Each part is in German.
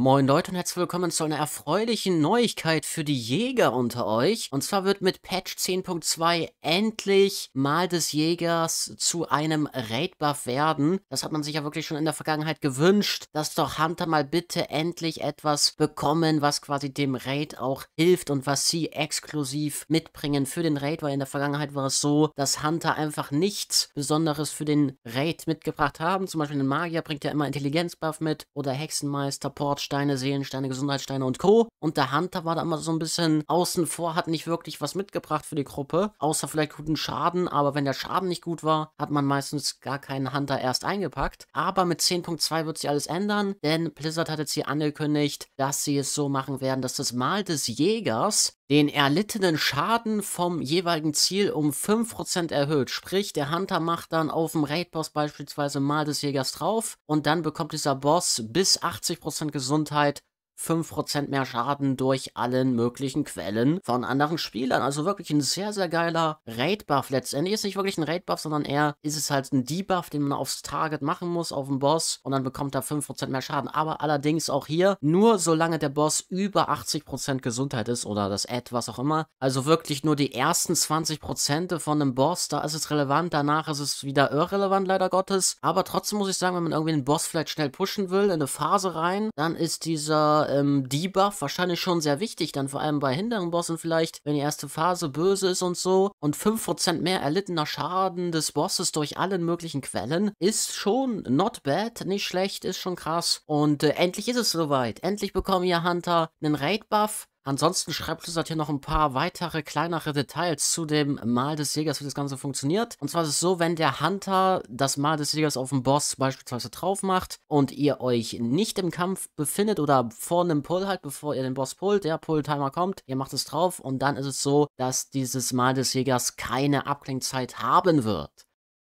Moin Leute und herzlich willkommen zu einer erfreulichen Neuigkeit für die Jäger unter euch. Und zwar wird mit Patch 10.2 endlich mal des Jägers zu einem Raid-Buff werden. Das hat man sich ja wirklich schon in der Vergangenheit gewünscht, dass doch Hunter mal bitte endlich etwas bekommen, was quasi dem Raid auch hilft und was sie exklusiv mitbringen für den Raid, weil in der Vergangenheit war es so, dass Hunter einfach nichts Besonderes für den Raid mitgebracht haben. Zum Beispiel ein Magier bringt ja immer Intelligenz-Buff mit oder Hexenmeister, Port, Herzsteine, Seelensteine, Gesundheitssteine und Co. Und der Hunter war da immer so ein bisschen außen vor, hat nicht wirklich was mitgebracht für die Gruppe, außer vielleicht guten Schaden. Aber wenn der Schaden nicht gut war, hat man meistens gar keinen Hunter erst eingepackt. Aber mit 10.2 wird sich alles ändern, denn Blizzard hat jetzt hier angekündigt, dass sie es so machen werden, dass das Mal des Jägers den erlittenen Schaden vom jeweiligen Ziel um 5% erhöht. Sprich, der Hunter macht dann auf dem Raid-Boss beispielsweise mal des Jägers drauf und dann bekommt dieser Boss bis 80% Gesundheit 5% mehr Schaden durch allen möglichen Quellen von anderen Spielern. Also wirklich ein sehr, sehr geiler Raid-Buff letztendlich. Ist nicht wirklich ein Raid-Buff, sondern eher ist es halt ein Debuff, den man aufs Target machen muss, auf den Boss und dann bekommt er 5% mehr Schaden. Aber allerdings auch hier nur solange der Boss über 80% Gesundheit ist oder das Ad, was auch immer. Also wirklich nur die ersten 20% von einem Boss, da ist es relevant, danach ist es wieder irrelevant, leider Gottes. Aber trotzdem muss ich sagen, wenn man irgendwie den Boss vielleicht schnell pushen will, in eine Phase rein, dann ist dieser ähm, Debuff wahrscheinlich schon sehr wichtig, dann vor allem bei hinteren Bossen vielleicht, wenn die erste Phase böse ist und so. Und 5% mehr erlittener Schaden des Bosses durch allen möglichen Quellen ist schon not bad, nicht schlecht, ist schon krass. Und äh, endlich ist es soweit. Endlich bekommen wir Hunter einen Raid-Buff Ansonsten schreibt Blizzard hier noch ein paar weitere kleinere Details zu dem Mal des Jägers, wie das Ganze funktioniert. Und zwar ist es so, wenn der Hunter das Mal des Jägers auf den Boss beispielsweise drauf macht und ihr euch nicht im Kampf befindet oder vor einem Pull halt, bevor ihr den Boss pullt, der Pull-Timer kommt, ihr macht es drauf und dann ist es so, dass dieses Mal des Jägers keine Abklingzeit haben wird.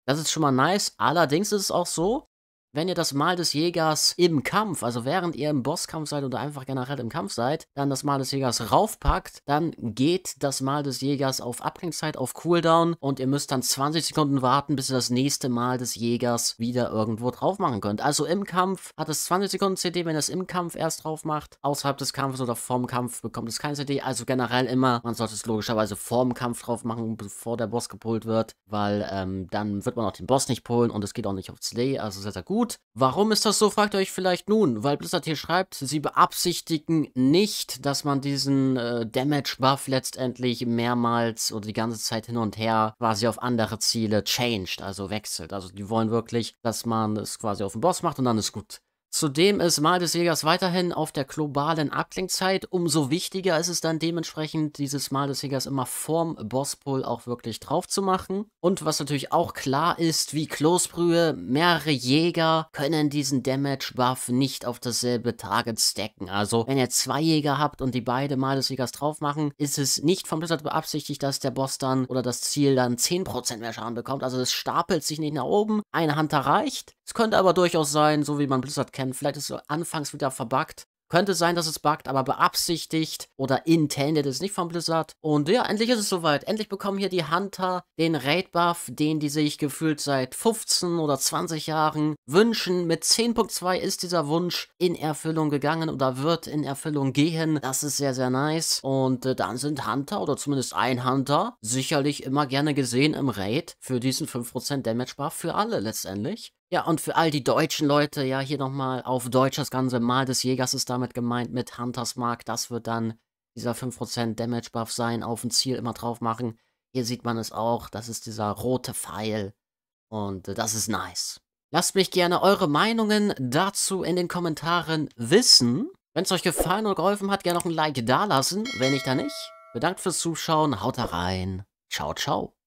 Das ist schon mal nice. Allerdings ist es auch so, wenn ihr das Mal des Jägers im Kampf, also während ihr im Bosskampf seid oder einfach generell im Kampf seid, dann das Mal des Jägers raufpackt, dann geht das Mal des Jägers auf Abklingzeit, auf Cooldown und ihr müsst dann 20 Sekunden warten, bis ihr das nächste Mal des Jägers wieder irgendwo drauf machen könnt. Also im Kampf hat es 20 Sekunden CD, wenn ihr es im Kampf erst drauf macht. Außerhalb des Kampfes oder vorm Kampf bekommt es keine CD. Also generell immer, man sollte es logischerweise vorm Kampf drauf machen, bevor der Boss gepolt wird, weil ähm, dann wird man auch den Boss nicht polen und es geht auch nicht auf Slay, also sehr, sehr gut gut. Warum ist das so, fragt ihr euch vielleicht nun, weil Blizzard hier schreibt, sie beabsichtigen nicht, dass man diesen äh, Damage-Buff letztendlich mehrmals oder die ganze Zeit hin und her quasi auf andere Ziele changed, also wechselt. Also die wollen wirklich, dass man es quasi auf den Boss macht und dann ist gut. Zudem ist Mal des Jägers weiterhin auf der globalen Abklingzeit. Umso wichtiger ist es dann dementsprechend, dieses Mal des Jägers immer vorm Bosspull auch wirklich drauf zu machen. Und was natürlich auch klar ist, wie Kloßbrühe, mehrere Jäger können diesen Damage-Buff nicht auf dasselbe Target stacken. Also, wenn ihr zwei Jäger habt und die beide Mal des Jägers drauf machen, ist es nicht vom Blizzard beabsichtigt, dass der Boss dann oder das Ziel dann 10% mehr Schaden bekommt. Also, es stapelt sich nicht nach oben. Eine Hand erreicht. Es könnte aber durchaus sein, so wie man Blizzard kennt, kennen. Vielleicht ist es anfangs wieder verbuggt. Könnte sein, dass es buggt, aber beabsichtigt oder intended ist nicht von Blizzard. Und ja, endlich ist es soweit. Endlich bekommen hier die Hunter den Raid-Buff, den die sich gefühlt seit 15 oder 20 Jahren wünschen. Mit 10.2 ist dieser Wunsch in Erfüllung gegangen oder wird in Erfüllung gehen. Das ist sehr, sehr nice. Und äh, dann sind Hunter oder zumindest ein Hunter sicherlich immer gerne gesehen im Raid für diesen 5% Damage-Buff für alle letztendlich. Ja, und für all die deutschen Leute, ja, hier nochmal auf Deutsch das Ganze. Mal des Jägers ist damit gemeint mit Hunters Mark. Das wird dann dieser 5% Damage Buff sein, auf ein Ziel immer drauf machen. Hier sieht man es auch, das ist dieser rote Pfeil. Und äh, das ist nice. Lasst mich gerne eure Meinungen dazu in den Kommentaren wissen. Wenn es euch gefallen oder geholfen hat, gerne noch ein Like dalassen. Wenn nicht, dann nicht. Bedankt fürs Zuschauen, haut rein. Ciao, ciao.